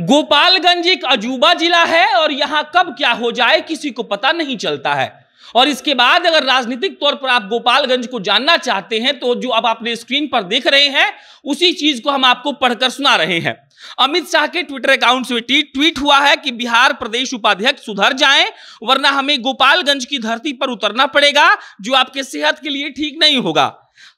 गोपालगंज एक अजूबा जिला है और यहां कब क्या हो जाए किसी को पता नहीं चलता है और इसके बाद अगर राजनीतिक तौर पर आप गोपालगंज को जानना चाहते हैं तो जो अब आप अपने स्क्रीन पर देख रहे हैं उसी चीज को हम आपको पढ़कर सुना रहे हैं अमित शाह के ट्विटर अकाउंट से ट्वीट हुआ है कि बिहार प्रदेश उपाध्यक्ष सुधर जाएं वरना हमें गोपालगंज की धरती पर उतरना पड़ेगा जो आपके सेहत के लिए ठीक नहीं होगा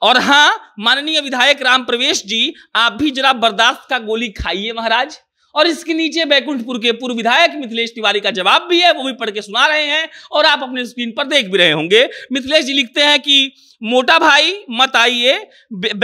और हां माननीय विधायक राम प्रवेश जी आप भी जरा बर्दाश्त का गोली खाइए महाराज और इसके नीचे बैकुंठपुर के पूर्व विधायक मिथिलेश तिवारी का जवाब भी है वो भी पढ़ के सुना रहे हैं और आप अपने स्क्रीन पर देख भी रहे होंगे मिथिलेश जी लिखते हैं कि मोटा भाई मत आइए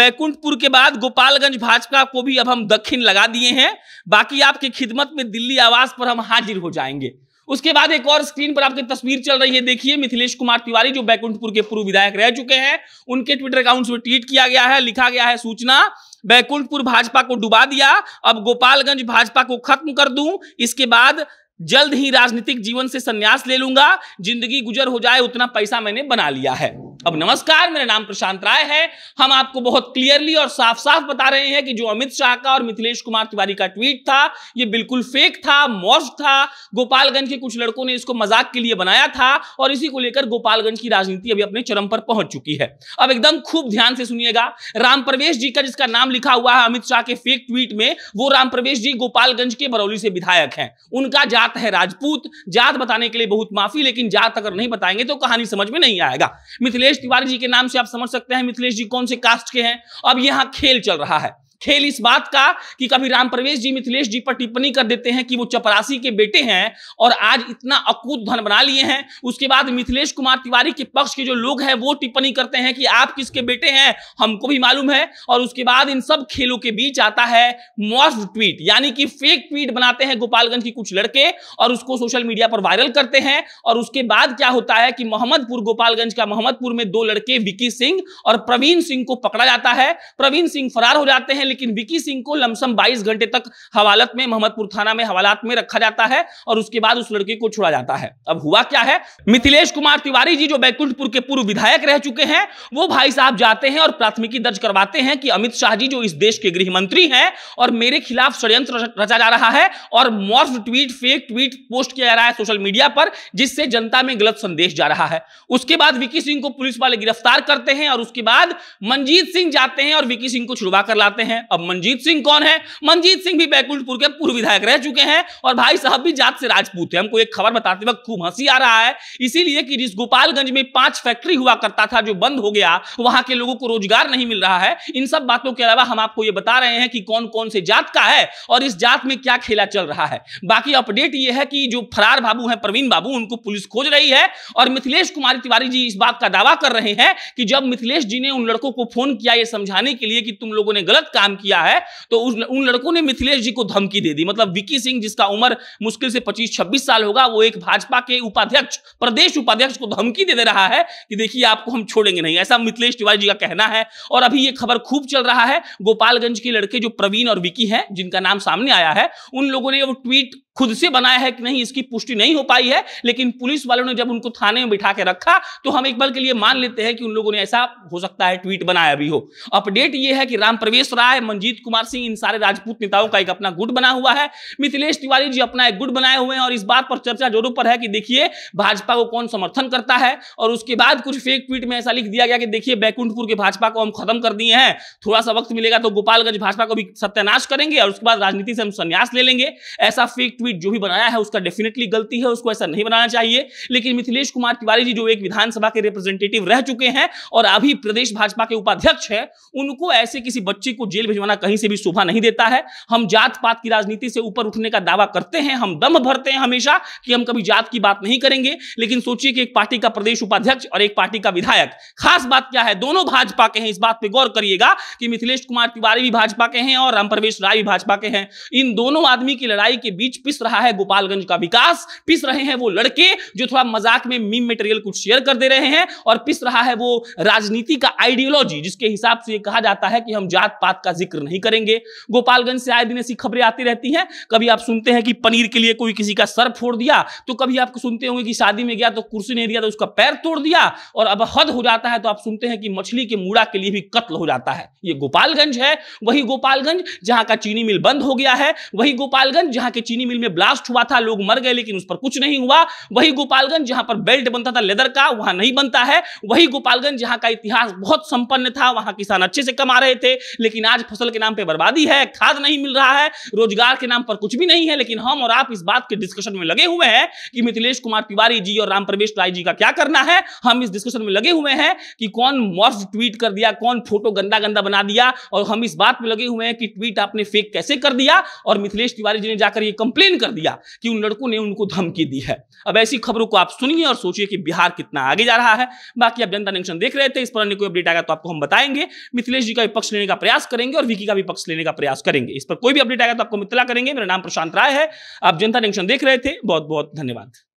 बैकुंठपुर के बाद गोपालगंज भाजपा को भी अब हम दक्षिण लगा दिए हैं बाकी आपकी खिदमत में दिल्ली आवास पर हम हाजिर हो जाएंगे उसके बाद एक और स्क्रीन पर आपकी तस्वीर चल रही है देखिए मिथिलेश कुमार तिवारी जो बैकुंठपुर के पूर्व विधायक रह चुके हैं उनके ट्विटर अकाउंट में ट्वीट किया गया है लिखा गया है सूचना बैकुंठपुर भाजपा को डुबा दिया अब गोपालगंज भाजपा को खत्म कर दूं इसके बाद जल्द ही राजनीतिक जीवन से संन्यास ले लूंगा जिंदगी गुजर हो जाए उतना पैसा मैंने बना लिया है अब नमस्कार मेरा नाम प्रशांत राय है हम आपको बहुत क्लियरली और साफ साफ बता रहे हैं कि जो अमित शाह का और मिथिलेश कुमार तिवारी का ट्वीट था ये बिल्कुल फेक था मौज था गोपालगंज के कुछ लड़कों ने इसको मजाक के लिए बनाया था और इसी को लेकर गोपालगंज की राजनीति अभी अपने चरम पर पहुंच चुकी है अब एकदम खूब ध्यान से सुनिएगा राम प्रवेश जी का जिसका नाम लिखा हुआ है अमित शाह के फेक ट्वीट में वो राम प्रवेश जी गोपालगंज के बरौली से विधायक हैं उनका जात है राजपूत जात बताने के लिए बहुत माफी लेकिन जात अगर नहीं बताएंगे तो कहानी समझ में नहीं आएगा मिथिलेश मिथिलेश तिवारी जी के नाम से आप समझ सकते हैं मिथिलेश जी कौन से कास्ट के हैं अब यहां खेल चल रहा है खेल इस बात का कि कभी राम प्रवेश जी मिथिलेश जी पर टिप्पणी कर देते हैं कि वो चपरासी के बेटे हैं और आज इतना अकूत धन बना लिए हैं उसके बाद मिथिलेश कुमार तिवारी के पक्ष के जो लोग हैं वो टिप्पणी करते हैं कि आप किसके बेटे हैं हमको भी मालूम है और उसके बाद इन सब खेलों के बीच आता है मॉस्ट ट्वीट यानी कि फेक ट्वीट बनाते हैं गोपालगंज की कुछ लड़के और उसको सोशल मीडिया पर वायरल करते हैं और उसके बाद क्या होता है कि मोहम्मदपुर गोपालगंज का मोहम्मदपुर में दो लड़के विकी सिंह और प्रवीण सिंह को पकड़ा जाता है प्रवीण सिंह फरार हो जाते हैं लेकिन विकी सिंह को लमसम बाईस घंटे तक हवालत में मोहम्मदपुर थाना में हवालात में रखा जाता है और उसके बाद उस लड़के को छोड़ा जाता है अब हुआ क्या है मिथिलेश कुमार तिवारी जी जो बैकुंठपुर के पूर्व विधायक रह चुके हैं वो भाई साहब जाते हैं और प्राथमिकी दर्ज करवाते हैं कि अमित शाह जी जो इस देश के गृह मंत्री हैं और मेरे खिलाफ षड्यंत्र रचा जा रहा है और morph tweet fake tweet post किया जा रहा है सोशल मीडिया पर जिससे जनता में गलत संदेश जा रहा है उसके बाद विकी सिंह को पुलिस वाले गिरफ्तार करते हैं और उसके बाद मंजीत सिंह जाते हैं और विकी सिंह को छुड़वा कर लाते हैं हैं अब मनजीत सिंह कौन है मनजीत सिंह भी बैकुंठपुर के पूर्व विधायक रह चुके हैं और भाई साहब भी जात से राजपूत है हमको एक खबर बताते वक्त खूब हंसी आ रहा है इसीलिए कि जिस गोपालगंज में पांच फैक्ट्री हुआ करता था जो बंद हो गया वहां के लोगों को रोजगार नहीं मिल रहा है इन सब बातों के अलावा हम आपको ये बता रहे हैं कि कौन कौन से जात का है और इस जात में क्या खेला चल रहा है बाकी अपडेट ये है कि जो फरार बाबू है प्रवीण बाबू उनको पुलिस खोज रही है और मिथिलेश कुमारी तिवारी जी इस बात का दावा कर रहे हैं कि जब मिथिलेश जी ने उन लड़कों को फोन किया ये समझाने के लिए कि तुम लोगों ने गलत काम काम किया है तो उन, उन लड़कों ने मिथिलेश जी को धमकी दे दी मतलब विकी सिंह जिसका उम्र मुश्किल से पच्चीस छब्बीस साल होगा वो एक भाजपा के उपाध्यक्ष प्रदेश उपाध्यक्ष को धमकी दे दे रहा है कि देखिए आपको हम छोड़ेंगे नहीं ऐसा मिथिलेश तिवारी जी का कहना है और अभी ये खबर खूब चल रहा है गोपालगंज के लड़के जो प्रवीण और विकी है जिनका नाम सामने आया है उन लोगों ने वो ट्वीट खुद से बनाया है कि नहीं इसकी पुष्टि नहीं हो पाई है लेकिन पुलिस वालों ने जब उनको थाने में बिठा के रखा तो हम एक बार के लिए मान लेते हैं कि उन लोगों ने ऐसा हो सकता है ट्वीट बनाया भी हो अपडेट यह है कि राम प्रवेश राय मंजीत कुमार सिंह इन सारे राजपूत नेताओं का एक अपना गुट बना हुआ है मिथिलेश तिवारी जी अपना एक गुट बनाए हुए हैं और इस बात पर चर्चा जोरों पर है कि देखिए भाजपा को कौन समर्थन करता है और उसके बाद कुछ फेक ट्वीट में ऐसा लिख दिया गया कि देखिए बैकुंठपुर के भाजपा को हम खत्म कर दिए हैं थोड़ा सा वक्त मिलेगा तो गोपालगंज भाजपा को भी सत्यानाश करेंगे और उसके बाद राजनीति से हम संन्यास ले लेंगे ऐसा फेक ट्वीट भी जो भी बनाया है उसका डेफिनेटली गलती है उसको ऐसा नहीं बनाना चाहिए लेकिन मिथिलेश कुमार तिवारी जी जो एक विधानसभा के रिप्रेजेंटेटिव रह चुके हैं और अभी प्रदेश भाजपा के उपाध्यक्ष है उनको ऐसे किसी बच्चे को जेल भिजवाना कहीं से भी शोभा नहीं देता है हम जात पात की राजनीति से ऊपर उठने का दावा करते हैं हम दम भरते हैं हमेशा कि हम कभी जात की बात नहीं करेंगे लेकिन सोचिए कि एक पार्टी का प्रदेश उपाध्यक्ष और एक पार्टी का विधायक खास बात क्या है दोनों भाजपा के हैं इस बात पर गौर करिएगा कि मिथिलेश कुमार तिवारी भी भाजपा के हैं और राम प्रवेश राय भी भाजपा के हैं इन दोनों आदमी की लड़ाई के बीच पिस रहा है गोपालगंज का विकास पिस रहे हैं वो लड़के जो थोड़ा मजाक में मीम मटेरियल कुछ शेयर कर दे रहे हैं और पिस रहा है वो राजनीति का आइडियोलॉजी जिसके हिसाब से कहा जाता है कि हम जात पात का जिक्र नहीं करेंगे गोपालगंज से आए दिन ऐसी खबरें आती रहती हैं कभी आप सुनते हैं कि पनीर के लिए कोई किसी का सर फोड़ दिया तो कभी आप सुनते होंगे कि शादी में गया तो कुर्सी नहीं दिया तो उसका पैर तोड़ दिया और अब हद हो जाता है तो आप सुनते हैं कि मछली के मूड़ा के लिए भी कत्ल हो जाता है ये गोपालगंज है वही गोपालगंज जहां का चीनी मिल बंद हो गया है वही गोपालगंज जहां के चीनी मिल में ब्लास्ट हुआ था लोग मर गए लेकिन उस पर कुछ नहीं हुआ वही गोपालगंज जहां पर बेल्ट बनता था लेदर का वहां नहीं बनता है वही गोपालगंज जहां का इतिहास बहुत संपन्न था वहां किसान अच्छे से कमा रहे थे लेकिन आज फसल के नाम पर बर्बादी है खाद नहीं मिल रहा है रोजगार के नाम पर कुछ भी नहीं है लेकिन हम और आप इस बात के डिस्कशन में लगे हुए हैं कि मिथिलेश कुमार तिवारी जी और राम प्रवेश राय जी का क्या करना है हम इस डिस्कशन में लगे हुए हैं कि कौन मॉर्फ ट्वीट कर दिया कौन फोटो गंदा गंदा बना दिया और हम इस बात में लगे हुए हैं कि ट्वीट आपने फेक कैसे कर दिया और मिथिलेश तिवारी जी ने जाकर ये कंप्लेन एक्सप्लेन कर दिया कि उन लड़कों ने उनको धमकी दी है अब ऐसी खबरों को आप सुनिए और सोचिए कि बिहार कितना आगे जा रहा है बाकी आप जनता कनेक्शन देख रहे थे इस पर अन्य कोई अपडेट आएगा तो आपको हम बताएंगे मिथिलेश जी का विपक्ष लेने का प्रयास करेंगे और विकी का विपक्ष लेने का प्रयास करेंगे इस पर कोई भी अपडेट आएगा तो आपको मितला करेंगे मेरा नाम प्रशांत राय है आप जनता कनेक्शन देख रहे थे बहुत बहुत धन्यवाद